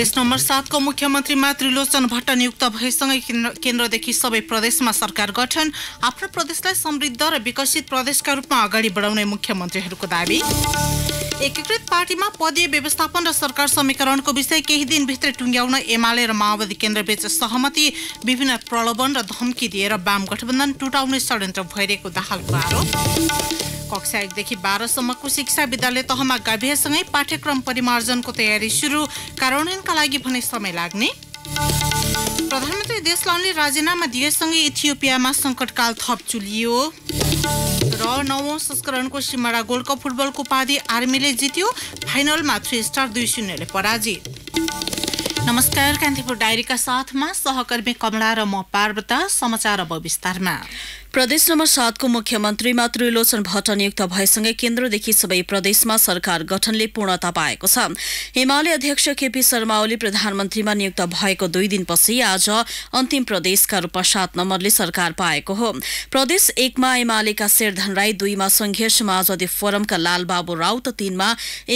प्रदेश नम्बर सातको मुख्यमन्त्रीमा त्रिलोचन भट्ट नियुक्त भएसँगै केन्द्रदेखि सबै प्रदेशमा सरकार गठन आफ्नो प्रदेशलाई समृद्ध र विकसित प्रदेशका रूपमा अगाडि बढाउने मुख्यमन्त्रीहरूको दावी एकीकृत पार्टीमा पदीय व्यवस्थापन र सरकार समीकरणको विषय केही दिनभित्रै टुङ्ग्याउन एमाले र माओवादी केन्द्रबीच सहमति विभिन्न प्रलोभन र धम्की दिएर वाम गठबन्धन टुटाउने षड्यन्त्र भइरहेको दाहालको आरोप कक्षा एकदेखि बाह्रसम्मको शिक्षा विद्यालय तहमा गाभ्यसँगै पाठ्यक्रम परिमार्जनको तयारी सुरु कार्यान्वयनका लागि भने समय लाग्ने प्रधानमन्त्री देशलालले राजीनामा दिएसँगै इथियोपियामा सङ्कटकाल थप चुलियो र नवौं संस्करणको सिमाडा गोल्ड कप फुटबलको उपाधि आर्मीले जित्यो फाइनलमा थ्री स्टार दुई शून्यले पराजित नमस्कार कान्तिपुर डायरीका साथमा सहकर्मी कमला र म पार्वता समाचार अब विस्तारमा प्रदेश नम्बर सातको मुख्यमन्त्रीमा त्रिलोचन भट्ट नियुक्त भएसँगै केन्द्रदेखि सबै प्रदेशमा सरकार गठनले पूर्णता पाएको छ हिमालय अध्यक्ष केपी शर्मा ओली प्रधानमन्त्रीमा नियुक्त भएको दुई दिनपछि आज अन्तिम प्रदेशका रूपमा सात नम्बरले सरकार पाएको हो प्रदेश एकमा एमालेका शेरधन राई दुईमा संघीय समाजवादी फोरमका लालबाबु राउत तीनमा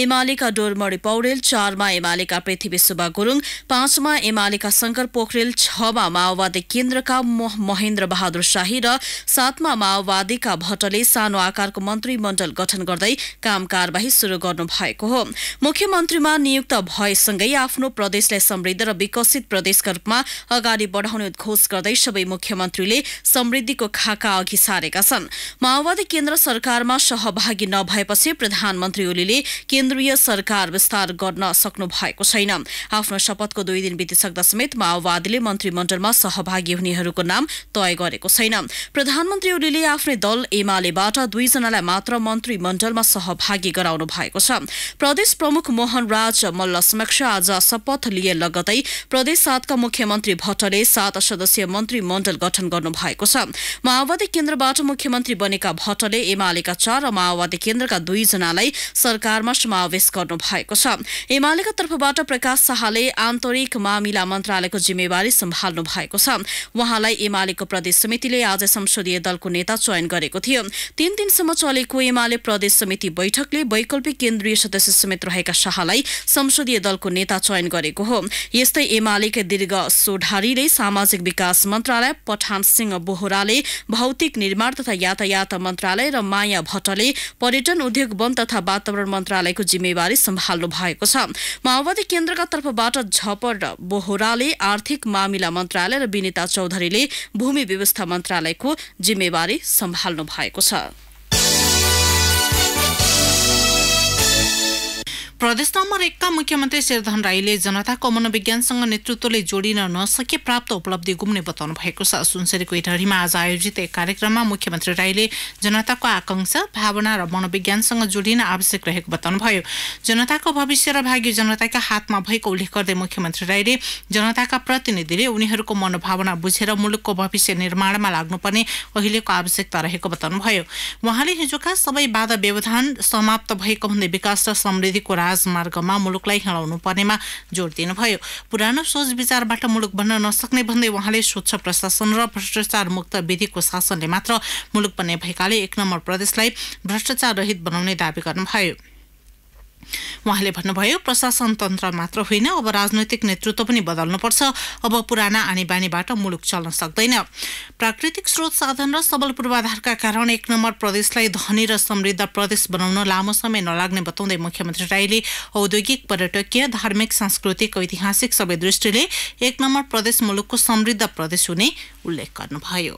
एमालेका डोरमणि पौडेल चारमा एमालेका पृथ्वी सुब्बा गुरूङ पाँचमा एमालेका शंकर पोखरेल छमा माओवादी केन्द्रका महेन्द्र बहादुर शाही र सातमा माओवादीका भट्टले सानो आकारको मन्त्रीमण्डल गठन गर्दै काम कार्यवाही शुरू गर्नु भएको हो मुख्यमन्त्रीमा नियुक्त भएसँगै आफ्नो प्रदेशलाई समृद्ध र विकसित प्रदेशका रूपमा अगाडि बढाउने उद्घोष गर्दै सबै मुख्यमन्त्रीले समृद्धिको खाका अघि सारेका छन् माओवादी केन्द्र सरकारमा सहभागी नभएपछि प्रधानमन्त्री ओलीले केन्द्रीय सरकार विस्तार गर्न सक्नु भएको छैन आफ्नो शपथ शपथको दुई दिन बितिसक्दा समेत माओवादीले मन्त्रीमण्डलमा सहभागी हुनेहरूको नाम तय गरेको छैन प्रधानमन्त्री ओलीले आफ्नै दल एमालेबाट दुईजनालाई मात्र मन्त्रीमण्डलमा सहभागी गराउनु भएको छ प्रदेश प्रमुख मोहन राज मल्ल समक्ष आज शपथ लिए लगतै प्रदेश सातका मुख्यमन्त्री भट्टले सात सदस्यीय मन्त्रीमण्डल गठन गर्नु भएको छ माओवादी केन्द्रबाट मुख्यमन्त्री बनेका भट्टले एमालेका चार र माओवादी केन्द्रका दुईजनालाई सरकारमा समावेश गर्नु भएको छ एमालेका तर्फबाट प्रकाश शाहले आन्तरिक मामिला मन्त्रालयको जिम्मेवारी सम्हाल्नु भएको छ उहाँलाई एमालेको प्रदेश समितिले आज संसदीय दलको नेता चयन गरेको थियो तीन दिनसम्म चलेको एमाले प्रदेश समिति बैठकले वैकल्पिक केन्द्रीय सदस्य समेत रहेका शाहलाई संसदीय दलको नेता चयन गरेको हो यस्तै एमालेका दीर्घ सोढारीले सामाजिक विकास मन्त्रालय पठान सिंह बोहराले भौतिक निर्माण तथा यातायात मन्त्रालय र माया भट्टले पर्यटन उद्योग वन तथा वातावरण मन्त्रालयको जिम्मेवारी सम्हाल्नु भएको छ माओवादी केन्द्रका तर्फबाट थपड र बोहराले आर्थिक मामिला मन्त्रालय र विनिता चौधरीले भूमि व्यवस्था मन्त्रालयको जिम्मेवारी सम्हाल्नु भएको छ प्रदेश नम्बर एकका मुख्यमन्त्री शेरधन राईले जनताको मनोविज्ञानसँग नेतृत्वले जोडिन नसके प्राप्त उपलब्धि गुम्ने बताउनु भएको छ सुनसरीको इटहरीमा आज आयोजित एक कार्यक्रममा मुख्यमन्त्री राईले जनताको आकांक्षा भावना र मनोविज्ञानसँग जोडिन आवश्यक रहेको बताउनुभयो जनताको भविष्य र भाग्य जनताका हातमा भएको उल्लेख गर्दै मुख्यमन्त्री राईले जनताका प्रतिनिधिले उनीहरूको मनोभावना बुझेर मुलुकको भविष्य निर्माणमा लाग्नुपर्ने अहिलेको आवश्यकता रहेको बताउनुभयो उहाँले हिजोका सबै बाधा व्यवधान समाप्त भएको भन्दै विकास र समृद्धिको राजमार्गमा मुलुकलाई हिँडाउनु पर्नेमा जोड दिनुभयो पुरानो सोच विचारबाट मुलुक बन्न नसक्ने भन्दै उहाँले स्वच्छ प्रशासन र भ्रष्टाचार मुक्त विधिको शासनले मात्र मुलुक बन्ने भएकाले एक नम्बर प्रदेशलाई भ्रष्टाचार रहित बनाउने दावी गर्नुभयो उहाँले भन्नुभयो प्रशासन तन्त्र मात्र होइन अब राजनैतिक नेतृत्व पनि बदल्नुपर्छ अब पुराना आनी बानीबाट मुलुक चल्न सक्दैन प्राकृतिक स्रोत साधन र सबल पूर्वाधारका कारण एक नम्बर प्रदेशलाई धनी र समृद्ध प्रदेश बनाउन लामो समय नलाग्ने बताउँदै मुख्यमन्त्री राईले औद्योगिक पर्यटकीय धार्मिक सांस्कृतिक ऐतिहासिक सबै दृष्टिले एक नम्बर प्रदेश मुलुकको समृद्ध प्रदेश हुने उल्लेख गर्नुभयो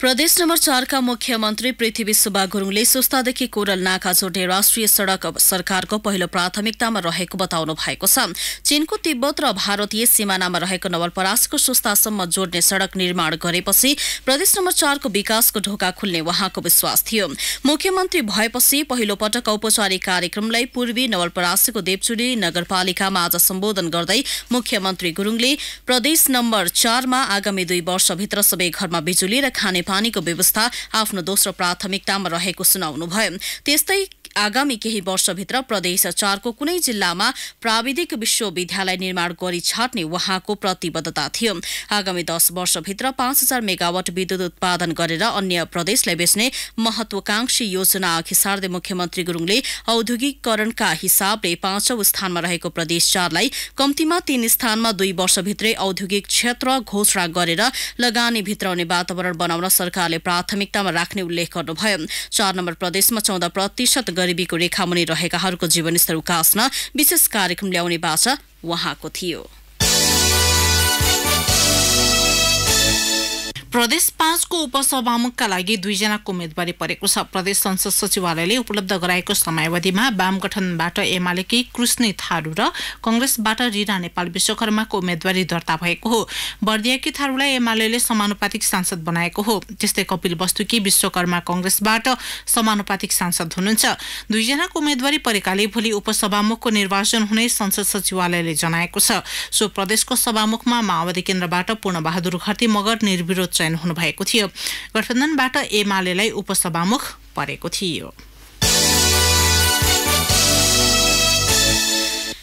प्रदेश नम्बर चारका मुख्यमन्त्री पृथ्वी सुब्बा गुरूङले सुस्तादेखि कोरल नाका जोड्ने राष्ट्रिय सड़क सरकारको पहिलो प्राथमिकतामा रहेको बताउनु भएको छ चीनको तिब्बत र भारतीय सिमानामा रहेको नवलपरासको सुस्तासम्म जोड्ने सड़क निर्माण गरेपछि प्रदेश नम्बर चारको विकासको ढोका खुल्ने उहाँको विश्वास थियो मुख्यमन्त्री भएपछि पहिलो पटक औपचारिक कार्यक्रमलाई पूर्वी नवलपरासीको देवचुली नगरपालिकामा आज सम्बोधन गर्दै मुख्यमन्त्री गुरूङले प्रदेश नम्बर चारमा आगामी दुई वर्षभित्र सबै घरमा बिजुली र खाने पानीको व्यवस्था आफ्नो दोस्रो प्राथमिकतामा रहेको सुनाउनुभयो त्यस्तै आगामी केही वर्षभित्र प्रदेश चारको कुनै जिल्लामा प्राविधिक विश्वविद्यालय निर्माण गरी छाट्ने उहाँको प्रतिबद्धता थियो आगामी दस वर्षभित्र पाँच हजार मेगावट विद्युत उत्पादन गरेर अन्य प्रदेशलाई बेच्ने महत्वाकांक्षी योजना अघि सार्दै मुख्यमन्त्री गुरूङले औद्योगिकरणका हिसाबले पाँचौं स्थानमा रहेको प्रदेश चारलाई कम्तीमा तीन स्थानमा दुई वर्षभित्रै औद्योगिक क्षेत्र घोषणा गरेर लगानी भित्राउने वातावरण बनाउन सरकारले प्राथमिकतामा राख्ने उल्लेख गर्नुभयो चार नम्बर प्रदेशमा चौध प्रतिशत गरिबीको मुनि रहेकाहरूको जीवनस्तर उकास्न विशेष कार्यक्रम ल्याउने बाचा उहाँको थियो प्रदेश पाँचको उपसभामुखका लागि दुईजनाको उम्मेद्वारी परेको छ प्रदेश संसद सचिवालयले उपलब्ध गराएको समयावधिमा वाम गठनबाट एमालेकी कृष्ण थारू र कङ्ग्रेसबाट रिना नेपाल विश्वकर्माको उम्मेद्वारी दर्ता भएको हो बर्दियाकी थारूलाई एमाले समानुपातिक सांसद बनाएको हो त्यस्तै कपिल वस्तुकी विश्वकर्मा कङ्ग्रेसबाट समानुपातिक सांसद हुनुहुन्छ दुईजनाको उम्मेद्वारी परेकाले भोलि उपसभामुखको निर्वाचन हुने संसद सचिवालयले जनाएको छ सो प्रदेशको सभामुखमा माओवादी केन्द्रबाट पूर्णबहादुर घरती मगर निर्विरोध चयन पलायन हुनुभएको थियो गठबन्धनबाट एमालेलाई उपसभामुख परेको थियो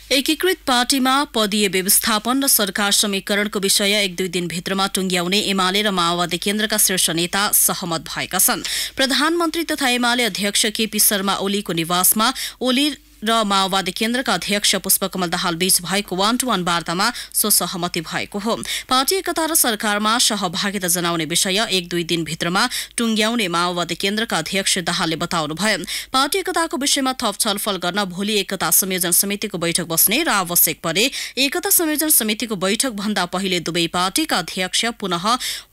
एकीकृत पार्टीमा पदीय व्यवस्थापन र सरकार समीकरणको विषय एक दुई दिनभित्रमा टुङ्ग्याउने एमाले र माओवादी केन्द्रका शीर्ष नेता सहमत भएका छन् प्रधानमन्त्री तथा एमाले अध्यक्ष केपी शर्मा ओलीको निवासमा ओली र माओवादी केन्द्रका अध्यक्ष पुष्पकमल दाहाल बीच भएको वान टू वान वार्तामा सो सहमति भएको हो पार्टी एकता र सरकारमा सहभागिता जनाउने विषय एक दुई दिनभित्रमा टुङ्ग्याउने माओवादी केन्द्रका अध्यक्ष दाहालले बताउनुभयो पार्टी एकताको विषयमा थप छलफल गर्न भोलि एकता संयोजन समितिको बैठक बस्ने र आवश्यक परे एकता संयोजन समितिको बैठक भन्दा पहिले दुवै पार्टीका अध्यक्ष पुनः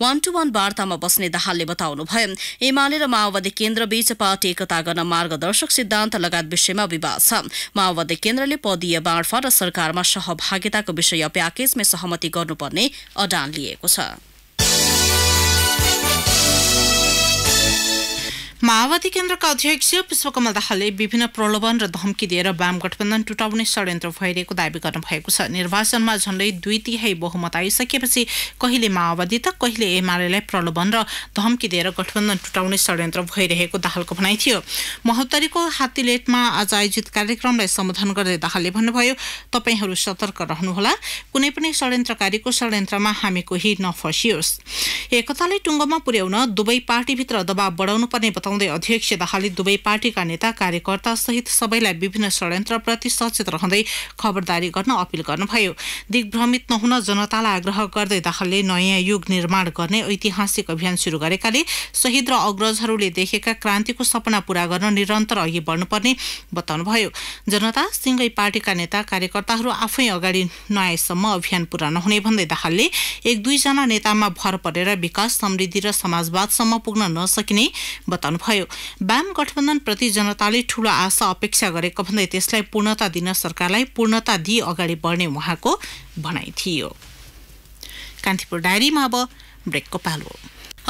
वान टू वान वार्तामा बस्ने दाहालले बताउनुभयो एमाले र माओवादी केन्द्र बीच पार्टी एकता गर्न मार्गदर्शक सिद्धान्त लगायत विषयमा विवाद माओवादी केन्द्रले पदीय बाँडफाँड र सरकारमा सहभागिताको विषय प्याकेजमै सहमति गर्नुपर्ने अडान लिएको छ माओवादी केन्द्रका अध्यक्ष पुष्पकमल दाहालले विभिन्न प्रलोभन र धम्की दिएर वाम गठबन्धन टुटाउने षड्यन्त्र भइरहेको दावी गर्नुभएको छ निर्वाचनमा झण्डै दुई तिहाई बहुमत आइसकेपछि कहिले माओवादी त कहिले एमालेलाई प्रलोभन र धम्की दिएर गठबन्धन टुटाउने षड्यन्त्र भइरहेको दाहालको भनाइ थियो महोत्तरीको हात्तीलेटमा आज आयोजित कार्यक्रमलाई सम्बोधन गर्दै दाहालले भन्नुभयो तपाईँहरू सतर्क रहनुहोला कुनै पनि षड्यन्त्रकारीको षड्यन्त्रमा हामी कोही नफसियोस् एकतालाई टुङ्गोमा पुर्याउन दुवै पार्टीभित्र दबाव बढाउनुपर्ने बताउनु बताउँदै अध्यक्ष दाहालले दुवै पार्टीका नेता कार्यकर्ता सहित सबैलाई विभिन्न षड्यन्त्रप्रति सचेत रहँदै खबरदारी गर्न अपिल गर्नुभयो दिग्भ्रमित नहुन जनतालाई आग्रह गर्दै दाहालले नयाँ युग निर्माण गर्ने ऐतिहासिक अभियान सुरु गरेकाले शहीद र अग्रजहरूले देखेका क्रान्तिको सपना पूरा गर्न निरन्तर अघि बढ्नुपर्ने बताउनुभयो जनता सिँगै पार्टीका नेता कार्यकर्ताहरू आफै अगाडि नआएसम्म अभियान पूरा नहुने भन्दै दाहालले एक दुईजना नेतामा भर परेर विकास समृद्धि र समाजवादसम्म पुग्न नसकिने बताउनु भन्नुभयो वाम गठबन्धनप्रति जनताले ठूलो आशा अपेक्षा गरेको भन्दै त्यसलाई पूर्णता दिन सरकारलाई पूर्णता दिई अगाडि बढ्ने उहाँको भनाइ थियो कान्तिपुर डायरीमा अब ब्रेकको पालो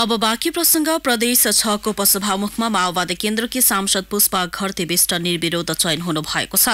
अब बाँकी प्रसङ्ग प्रदेश छको उपसभामुखमा माओवादी केन्द्रकी सांसद पुष्पा घरती विष्ट निर्विरोध चयन हुनु भएको छ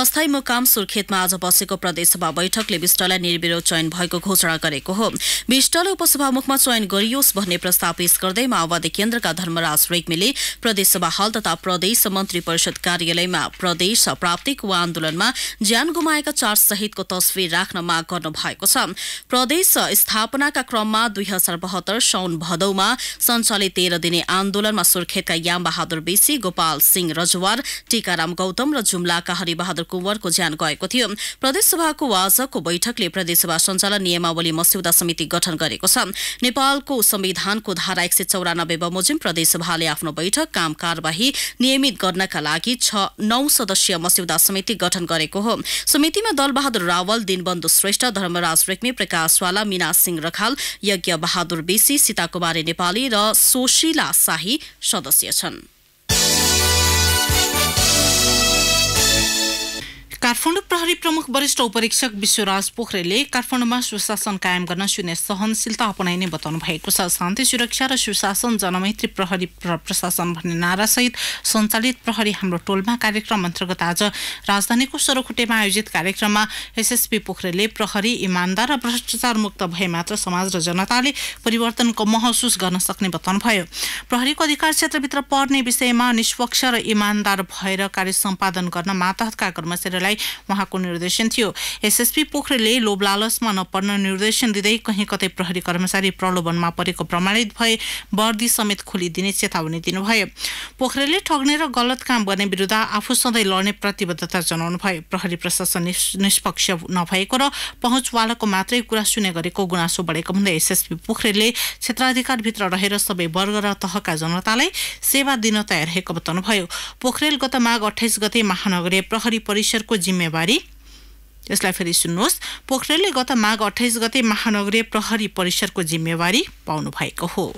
अस्थायी मुकाम सुर्खेतमा आज बसेको प्रदेशसभा बैठकले विष्टलाई निर्विरोध चयन भएको घोषणा गरेको हो विष्टलाई उपसभामुखमा चयन गरियोस् भन्ने प्रस्ताव पेश गर्दै माओवादी केन्द्रका धर्मराज रेग्मीले प्रदेशसभा हल तथा प्रदेश मन्त्री परिषद कार्यालयमा प्रदेश प्राप्तिक वा आन्दोलनमा ज्यान गुमाएका चार सहितको तस्विर राख्न माग गर्नु भएको छ प्रदेश स्थापनाका क्रममा दुई हजार भदौमा सञ्चालय तेह्र दिने आन्दोलनमा सुर्खेतका याम बहादुर बेसी गोपाल सिंह रजवार टीकाराम गौतम र जुम्लाका हरिबहादुर कुंवरको ज्यान गएको थियो प्रदेशसभाको आजको बैठकले प्रदेशसभा सञ्चालन नियमावली मस्यौदा समिति गठन गरेको छ नेपालको संविधानको धारा एक सय चौरानब्बे बमोजिम प्रदेशसभाले आफ्नो बैठक काम कार्यवाही नियमित गर्नका लागि छ नौ सदस्यीय मस्यौदा समिति गठन गरेको हो समितिमा दलबहादुर रावल दिनबन्धु श्रेष्ठ धर्मराज रेग्मी प्रकाशवाला मीना सिंह रखाल यज्ञ बहादुर बेसी सीताकुमार नेपाली र सोशिला शाही सदस्य छन् काठमाडौँ प्रहरी प्रमुख वरिष्ठ उपरीक्षक विश्वराज पोखरेलले काठमाडौँमा सुशासन कायम गर्न शून्य सहनशीलता अपनाइने बताउनु भएको छ शान्ति सुरक्षा र सुशासन जनमैत्री प्रहरी प्रशासन भन्ने नारासहित सञ्चालित प्रहरी हाम्रो टोलमा कार्यक्रम अन्तर्गत आज राजधानीको सरोखुटेमा आयोजित कार्यक्रममा एसएसपी पोखरेलले प्रहरी इमान्दार र भ्रष्टाचार मुक्त भए मात्र समाज र जनताले परिवर्तनको महसुस गर्न सक्ने बताउनुभयो प्रहरीको अधिकार क्षेत्रभित्र पर्ने विषयमा निष्पक्ष र इमान्दार भएर कार्य सम्पादन गर्न मातहतका कर्मचारीलाई कार्यलाई उहाँको निर्देशन थियो एसएसपी पोखरेलले लोभ नपर्न निर्देशन दिँदै कहीँ कतै प्रहरी कर्मचारी प्रलोभनमा परेको प्रमाणित भए वर्दी समेत खोलिदिने चेतावनी दिनुभयो पोखरेलले ठग्ने र गलत काम गर्ने विरुद्ध आफू सधैँ लड्ने प्रतिबद्धता जनाउनु भयो प्रहरी प्रशासन निष्पक्ष नभएको र पहुँचवालाको मात्रै कुरा सुने गरेको गुनासो बढेको भन्दै एसएसपी पोखरेलले क्षेत्राधिकारभित्र रहेर सबै वर्ग र तहका जनतालाई सेवा दिन तयार रहेको बताउनुभयो पोखरेल गत माघ अठाइस गते महानगरीय प्रहरी परिसरको जिम्मेवारी यसलाई फेरि सुन्नुहोस् पोखरेलले गत माघ अठाइस गते महानगरीय प्रहरी परिसरको जिम्मेवारी पाउनु भएको हो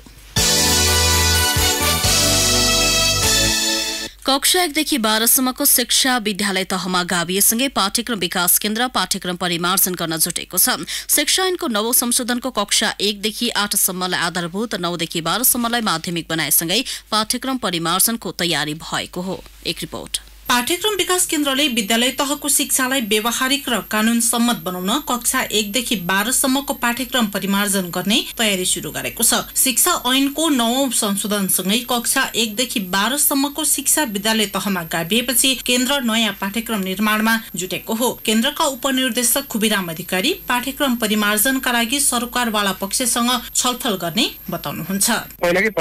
कक्षा एकदेखि बाह्रसम्मको शिक्षा विद्यालय तहमा गाविएसँगै पाठ्यक्रम विकास केन्द्र पाठ्यक्रम परिमार्जन गर्न जुटेको छ शिक्षा ऐनको नवौं संशोधनको कक्षा एकदेखि आठसम्मलाई आधारभूत नौदेखि बाह्रसम्मलाई माध्यमिक बनाएसँगै पाठ्यक्रम परिमार्जनको तयारी भएको हो एक रिपोर्ट पाठ्यक्रम विकास केन्द्रले विद्यालय तहको शिक्षालाई व्यवहारिक र कानून सम्मत बनाउन कक्षा एकदेखि बाह्रसम्मको पाठ्यक्रम परिमार्जन गर्ने तयारी सुरु गरेको छ शिक्षा ऐनको नवौं सँगै कक्षा एकदेखि बाह्रसम्मको शिक्षा विद्यालय तहमा गाभिएपछि केन्द्र नयाँ पाठ्यक्रम निर्माणमा जुटेको हो केन्द्रका उपनिर्देशक खुबिराम अधिकारी पाठ्यक्रम परिमार्जनका लागि सरकारवाला पक्षसँग छलफल गर्ने बताउनुहुन्छ पहिलाकै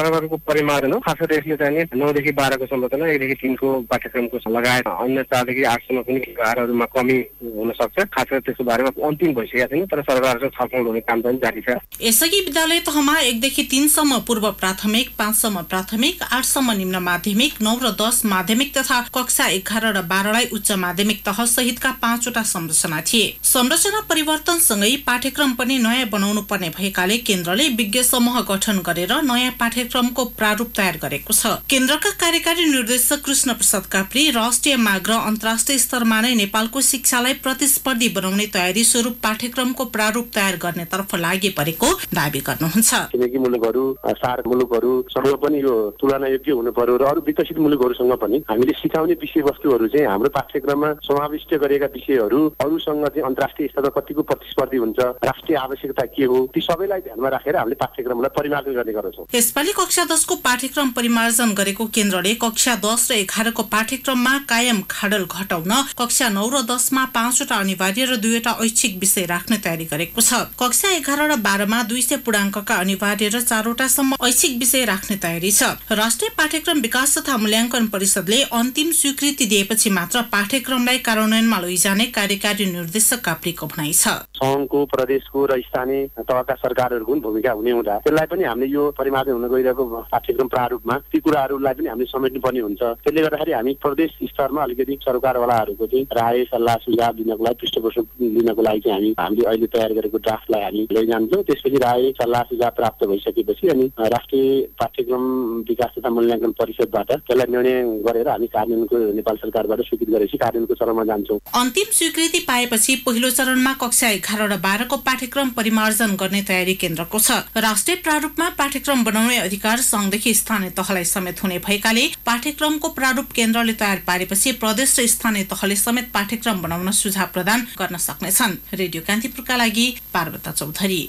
परिमार्जन हो खास यसले चाहिँ नौदेखि बाह्रको एकदेखि तिनको पाठ्यक्रमको लगायत अन्य चारदेखि आठसम्म पनि व्यवहारहरूमा कमी हुन सक्छ खास गरेर त्यसको बारेमा अन्तिम भइसकेको छैन तर सरकारसँग छलफल हुने काम पनि जारी छ यसअघि विद्यालय तहमा एकदेखि तिनसम्म पूर्व प्राथमिक पाँचसम्म प्राथमिक आठसम्म निम्न माध्यमिक नौ र दस माध्यमिक तथा कक्षा एघार र बाह्रलाई उच्च माध्यमिक तह सहितका पाँचवटा संरचना थिए संरचना परिवर्तनसँगै पाठ्यक्रम पनि नयाँ बनाउनु पर्ने भएकाले केन्द्रले विज्ञ समूह गठन गरेर नयाँ पाठ्यक्रमको प्रारूप तयार गरेको छ केन्द्रका कार्यकारी निर्देशक कृष्ण प्रसाद काप्री र राष्ट्रिय माग र अन्तर्राष्ट्रिय स्तरमा नै नेपालको शिक्षालाई प्रतिस्पर्धी बनाउने तयारी स्वरूप पाठ्यक्रमको प्रारूप तयार गर्नेतर्फ लागि परेको दावी गर्नुहुन्छ किनकि मुलुकहरू सार मुलुकहरूसँग पनि यो तुलना योग्य हुनु पर्यो र अरू विकसित मुलुकहरूसँग पनि हामीले सिकाउने विषयवस्तुहरू चाहिँ हाम्रो पाठ्यक्रममा समाविष्ट गरेका विषयहरू अरूसँग चाहिँ अन्तर्राष्ट्रिय स्तरमा कतिको प्रतिस्पर्धी हुन्छ राष्ट्रिय आवश्यकता के हो ती सबैलाई ध्यानमा राखेर हामीले पाठ्यक्रमलाई परिमार्जन गर्ने गर्दछौँ यसपालि कक्षा दसको पाठ्यक्रम परिमार्जन गरेको केन्द्रले कक्षा दस र एघारको पाठ्यक्रममा कायम खाडल घटाउन कक्षा नौ र दसमा पाँचवटा अनिवार्य र दुईवटा ऐच्छिक विषय राख्ने तयारी गरेको छ कक्षा एघार र बाह्रमा दुई सय पूर्णाङ्कका अनिवार्य र चारवटासम्म ऐच्छिक विषय राख्ने तयारी छ राष्ट्रिय पाठ्यक्रम विकास तथा मूल्याङ्कन परिषदले अन्तिम स्वीकृति दिएपछि मात्र पाठ्यक्रमलाई कार्यान्वयनमा लैजाने कार्यकारी निर्देशक काप्रीको भनाइ छ सङ्घको प्रदेशको र स्थानीय तहका सरकारहरूको पनि भूमिका हुने हुँदा त्यसलाई पनि हामीले यो परिमार्जन हुन गइरहेको पाठ्यक्रम प्रारूपमा ती कुराहरूलाई पनि हामीले समेट्नुपर्ने हुन्छ त्यसले गर्दाखेरि हामी प्रदेश स्तरमा अलिकति सरकारवालाहरूको चाहिँ राय सल्लाह सुझाव दिनको लागि पृष्ठपोषण दिनको लागि चाहिँ हामी हामीले अहिले तयार गरेको ड्राफ्टलाई हामी लैजान्छौँ त्यसपछि राय सल्लाह सुझाव प्राप्त भइसकेपछि अनि राष्ट्रिय पाठ्यक्रम विकास तथा मूल्याङ्कन परिषदबाट त्यसलाई निर्णय गरेर हामी कार्यान्वयनको नेपाल सरकारबाट स्वीकृत गरेपछि कार्यान्वयनको चरणमा जान्छौँ अन्तिम स्वीकृति पाएपछि पहिलो चरणमा कक्षा एघार र बाह्रको पाठ्यक्रम परिमार्जन गर्ने तयारी केन्द्रको छ राष्ट्रिय प्रारूपमा पाठ्यक्रम बनाउने अधिकार सङ्घदेखि स्थानीय तहलाई समेत हुने भएकाले पाठ्यक्रमको प्रारूप केन्द्रले तयार पारेपछि प्रदेश र स्थानीय तहले समेत पाठ्यक्रम बनाउन सुझाव प्रदान गर्न सक्नेछन् रेडियो कान्तिपुरका लागि पार्वता चौधरी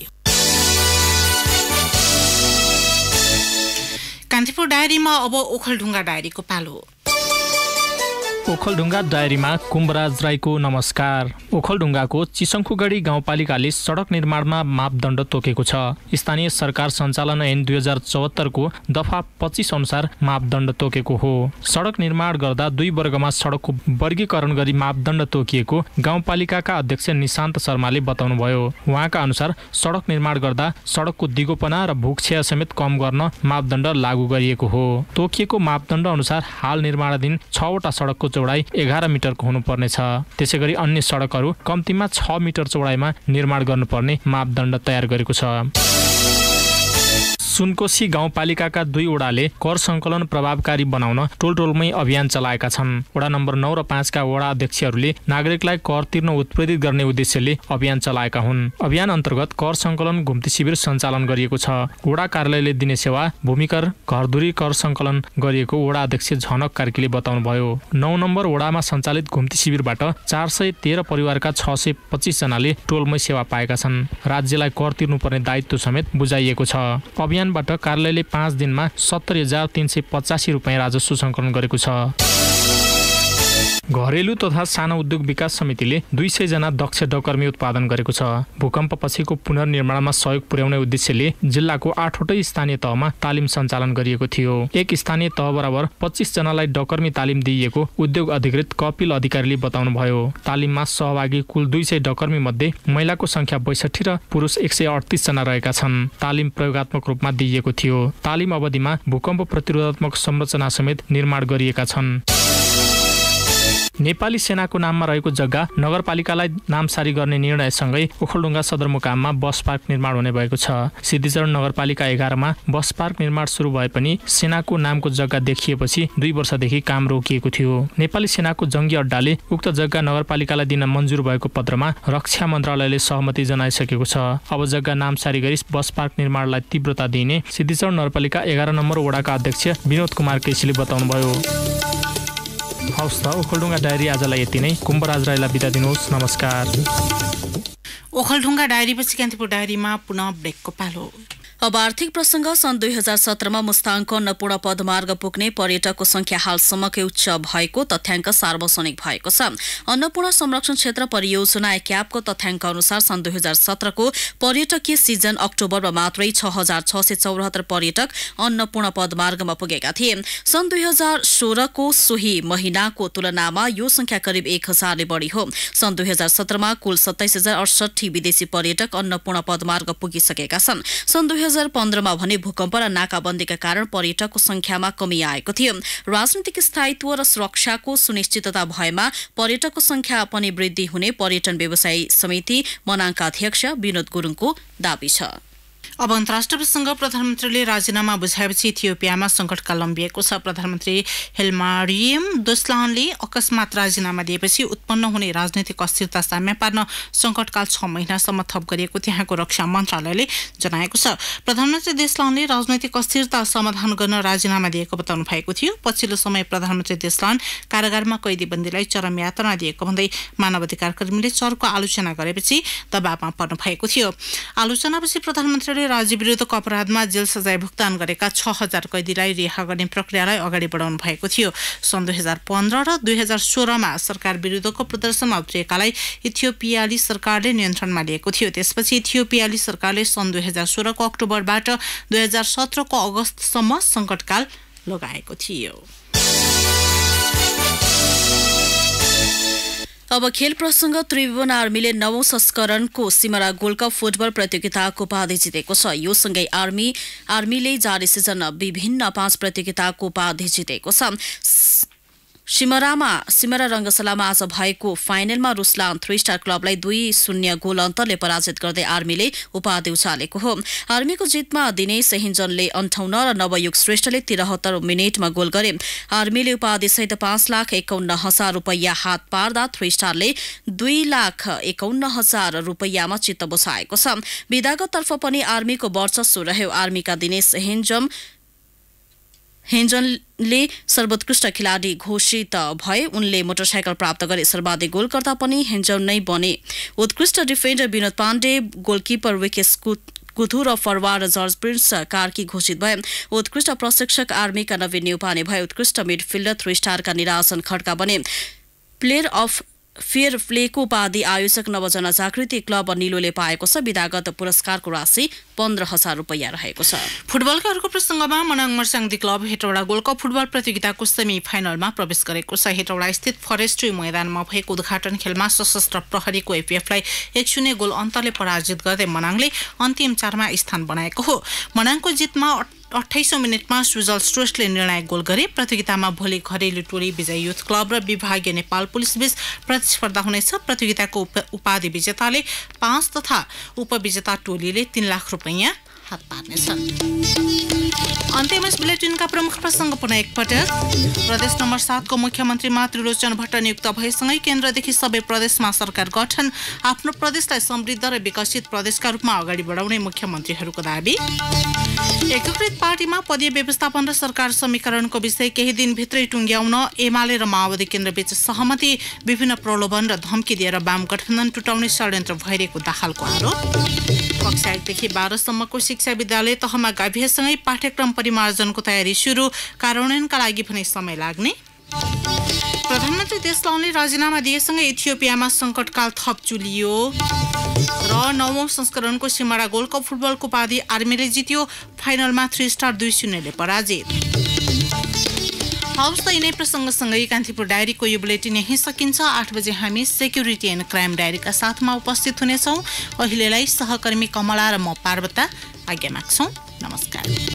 कान्तिपुर डायरीमा अब ओखलढुङ्गा डायरीको पालो ओखलढुङ्गा डायरीमा कुम्भराज राईको नमस्कार ओखलढुङ्गाको चिसङ्खुगढी गाउँपालिकाले सडक निर्माणमा मापदण्ड तोकेको छ स्थानीय सरकार सञ्चालन ऐन दुई हजार चौहत्तरको दफा पच्चिस अनुसार मापदण्ड तोकेको हो सडक निर्माण गर्दा दुई वर्गमा सडकको वर्गीकरण गरी मापदण्ड तोकिएको गाउँपालिकाका अध्यक्ष निशान्त शर्माले बताउनुभयो उहाँका अनुसार सडक निर्माण गर्दा सडकको दिगोपना र भूक्षय समेत कम गर्न मापदण्ड लागू गरिएको हो तोकिएको मापदण्ड अनुसार हाल निर्माणाधीन छवटा सडकको चौडाइ एघार मिटरको हुनुपर्नेछ त्यसै गरी अन्य सडकहरू कम्तीमा छ मिटर चौडाइमा निर्माण गर्नुपर्ने मापदण्ड तयार गरेको छ सुनकोशी गाउँपालिकाका दुई वडाले कर सङ्कलन प्रभावकारी बनाउन टोल टोलमै अभियान चलाएका छन् वडा नम्बर नौ र पाँचका वडा अध्यक्षहरूले नागरिकलाई कर तिर्न उत्प्रेरित गर्ने उद्देश्यले अभियान चलाएका हुन् अभियान अन्तर्गत कर सङ्कलन घुम्ती शिविर सञ्चालन गरिएको छ वडा कार्यालयले दिने सेवा भूमिकर घरधुरी कर सङ्कलन गरिएको वडा अध्यक्ष झनक कार्कीले बताउनुभयो नौ नम्बर वडामा सञ्चालित घुम्ती शिविरबाट चार सय तेह्र परिवारका छ सय पच्चिसजनाले टोलमै सेवा पाएका छन् राज्यलाई कर तिर्नुपर्ने दायित्व समेत बुझाइएको छ अभियानबाट कार्यालयले पाँच दिनमा सत्तरी हजार तिन सय पचासी रुपियाँ राजस्व सङ्कलन गरेको छ घरेलु तथा सानो उद्योग विकास समितिले दुई सयजना दक्ष डकर्मी उत्पादन गरेको छ भूकम्प पछिको पुनर्निर्माणमा सहयोग पुर्याउने उद्देश्यले जिल्लाको आठवटै स्थानीय तहमा तालिम सञ्चालन गरिएको थियो एक स्थानीय तह बराबर जनालाई डकर्मी तालिम दिइएको उद्योग अधिकृत कपिल अधिकारीले बताउनुभयो तालिममा सहभागी कुल दुई सय डकर्मी मध्ये महिलाको संख्या बैसठी र पुरुष एक सय अडतिसजना रहेका छन् तालिम प्रयोगत्मक रूपमा दिइएको थियो तालिम अवधिमा भूकम्प प्रतिरोधात्मक संरचना समेत निर्माण गरिएका छन् नेपाली सेनाको नाममा रहेको जग्गा नगरपालिकालाई नामसारी गर्ने निर्णयसँगै ओखलडुङ्गा सदरमुकाममा बस पार्क निर्माण हुने भएको छ सिद्धिचरण नगरपालिका एघारमा बस पार्क निर्माण सुरु भए पनि सेनाको नामको जग्गा देखिएपछि दुई वर्षदेखि काम रोकिएको थियो नेपाली सेनाको जङ्गी अड्डाले उक्त जग्गा नगरपालिकालाई दिन मन्जुर भएको पत्रमा रक्षा मन्त्रालयले सहमति जनाइसकेको छ अब जग्गा नामसारी गरी बस पार्क निर्माणलाई तीव्रता दिइने सिद्धिचरण नगरपालिका एघार नम्बर वडाका अध्यक्ष विनोद कुमार केसीले बताउनुभयो हवस् त ओखलढुङ्गा डायरी आजलाई यति नै कुम्भराज राईलाई बिदा दिनुहोस् नमस्कार ओखलढुङ्गा डायरीपछि कान्तिपुर डायरीमा पुनः ब्रेकको पालो अब आर्थिक प्रसंग सन् दुई हजार सत्रमा मुस्ताङको अन्नपूर्ण पदमार्ग पुग्ने पर्यटकको संख्या हालसम्मकै उच्च भएको तथ्याङ्क सार्वजनिक भएको छ अन्नपूर्ण संरक्षण क्षेत्र परियोजना क्यापको तथ्याङ्क अनुसार सन् दुई हजार सत्रको पर्यटकीय सिजन अक्टोबरमा मात्रै छ हजार छ सय चौरात्तर पर्यटक अन्नपूर्ण पदमार्गमा पुगेका थिए सन् दुई हजार सोह्रको सोही महिनाको तुलनामा यो संख्या करिब एक हजारले बढी हो सन् दुई हजार सत्रमा कुल सत्ताइस हजार अडसठी विदेशी पर्यटक अन्नपूर्ण पदमार्ग पुगिसकेका छन् सन् दुई हजार पन्ध्रमा भने भूकम्प र नाकाबन्दीका कारण पर्यटकको संख्यामा कमी आएको थियो राजनीतिक स्थायित्व र सुरक्षाको सुनिश्चितता भएमा पर्यटकको संख्या पनि वृद्धि हुने पर्यटन व्यवसायी समिति मनाङका अध्यक्ष विनोद गुरुङको दावी छ अब अन्तर्राष्ट्रसँग प्रधानमन्त्रीले राजीनामा बुझाएपछि इथियोपियामा सङ्कटका लम्बिएको छ प्रधानमन्त्री हेलमारियम दोस्लानले अकस्मात राजीनामा दिएपछि उत्पन्न हुने राजनैतिक अस्थिरता साम्य पार्न सङ्कटकाल छ महिनासम्म थप गरिएको त्यहाँको रक्षा मन्त्रालयले जनाएको छ प्रधानमन्त्री देशलानले राजनैतिक अस्थिरता समाधान गर्न राजीनामा दिएको बताउनु भएको थियो पछिल्लो समय प्रधानमन्त्री देशलान कारागारमा कैदीबन्दीलाई चरम यातना दिएको भन्दै मानवाधिकार कर्मीले चरको आलोचना गरेपछि दबावमा पर्नु भएको थियो आलोचनापछि प्रधानमन्त्री राष्ट्रले राज्य विरुद्धको अपराधमा जेल सजाय भुक्तान गरेका छ हजार कैदीलाई रिहा गर्ने प्रक्रियालाई अगाडि बढाउनु भएको थियो सन् दुई हजार पन्ध्र र दुई हजार सोह्रमा सरकार विरुद्धको प्रदर्शनमा उत्रिएकालाई इथियोपियाली सरकारले नियन्त्रणमा लिएको थियो त्यसपछि इथियोपियाली सरकारले सन् दुई हजार सोह्रको अक्टोबरबाट दुई हजार सत्रको अगस्तसम्म सङ्कटकाल लगाएको थियो अब खेल प्रसङ्ग त्रिभुवन आर्मीले नवौं संस्करणको सिमरा गोल्ड कप फुटबल प्रतियोगिताको उपाधि जितेको छ यो सँगै आर्मी आर्मीले जारी सिजन विभिन्न पाँच प्रतियोगिताको उपाधि जितेको छ सिमरामा सिमरा रङ्गशालामा आज भएको फाइनलमा रुसलान थ्री स्टार क्लबलाई दुई शून्य गोल अन्तरले पराजित गर्दै आर्मीले उपाधि उचालेको हो आर्मीको जितमा दिनेश हिन्जनले अन्ठाउन्न र नवयुग श्रेष्ठले तिरहत्तर मिनटमा गोल गरे आर्मीले उपाधिसहित पाँच लाख एकाउन्न हजार रुपियाँ हात पार्दा थ्री स्टारले दुई लाख एकाउन्न हजार रुपियाँमा चित्त बुझाएको छ तर्फ पनि आर्मीको वर्चस्व रह्यो आर्मीका दिनेश हिन्जम हेन्जनले सर्वोत्कृष्ट खेलाडी घोषित भए उनले मोटरसाइकल प्राप्त गरे सर्वाधिक गोलकर्ता पनि हेन्जन नै बने उत्कृष्ट डिफेन्डर विनोद पाण्डे गोलकिपर विकेश कुथु र फरवार जर्ज प्रिन्स कार्की घोषित भए उत्कृष्ट प्रशिक्षक आर्मीका नवीन न्युपाने भए उत्कृष्ट मिडफिल्डर थ्री स्टारका निरासन खड्का बने प्लेयर अफ फेयर प्लेको उपाधि आयोजक नवजना जागृति क्लब निलोले पाएको छ विधागत पुरस्कारको राशि पन्ध्र हजार रुपियाँ रहेको छ फुटबलको अर्को प्रसङ्गमा Manang Marsyangdi club Hetauda gold cup football प्रतियोगिताको सेमी फाइनलमा प्रवेश गरेको छ हेटौडा स्थित फरेस्ट्री मैदानमा भएको उद्घाटन खेलमा सशस्त्र प्रहरीको एपिएफलाई एक शून्य गोल अन्तरले पराजित गर्दै मनाङले अन्तिम चारमा स्थान बनाएको हो मनाङको जितमा अठाइसौँ मिनटमा सुजल श्रेष्ठले निर्णायक गोल गरे प्रतियोगितामा भोलि घरेलु टोली विजय युथ क्लब र विभागीय नेपाल पुलिसबीच प्रतिस्पर्धा हुनेछ प्रतियोगिताको उपाधि विजेताले पाँच तथा उपविजेता टोलीले तिन लाख रुपैयाँ हात पार्नेछन् अन्त्यमा बुलेटिनका प्रमुख प्रसङ्ग पुनः एकपटक प्रदेश नम्बर सातको मुख्यमन्त्रीमा त्रिलोचन भट्ट नियुक्त भएसँगै केन्द्रदेखि सबै प्रदेशमा सरकार गठन आफ्नो प्रदेशलाई समृद्ध र विकसित प्रदेशका रूपमा अगाडि बढाउने मुख्यमन्त्रीहरूको दावी एकीकृत पार्टीमा पदीय व्यवस्थापन र सरकार समीकरणको विषय केही दिनभित्रै टुङ्ग्याउन एमाले र माओवादी केन्द्रबीच सहमति विभिन्न प्रलोभन र धम्की दिएर वाम गठबन्धन टुटाउने षड्यन्त्र भइरहेको दाहालको आरोप कक्षा एकदेखि बाह्रसम्मको शिक्षा विद्यालय तहमा गाभिएसँगै पाठ्य कार्यक्रम परिमार्जनको तयारी सुरु कार्यान्वयनका लागि भने समय लाग्ने प्रधानमन्त्री देश लाउने राजीनामा दिएसँगै इथियोपियामा सङ्कटकाल थप चुलियो र नवौं संस्करणको सिमाडा गोल्ड कप फुटबलको उपाधि आर्मीले जित्यो फाइनलमा थ्री स्टार दुई शून्यले पराजित हवस् त यिनै प्रसङ्गसँगै कान्तिपुर डायरीको यो बुलेटिन यहीँ सकिन्छ आठ बजे हामी सेक्युरिटी एन्ड क्राइम डायरीका साथमा उपस्थित हुनेछौँ अहिलेलाई सहकर्मी कमला र म पार्वता आज्ञा माग्छौँ नमस्कार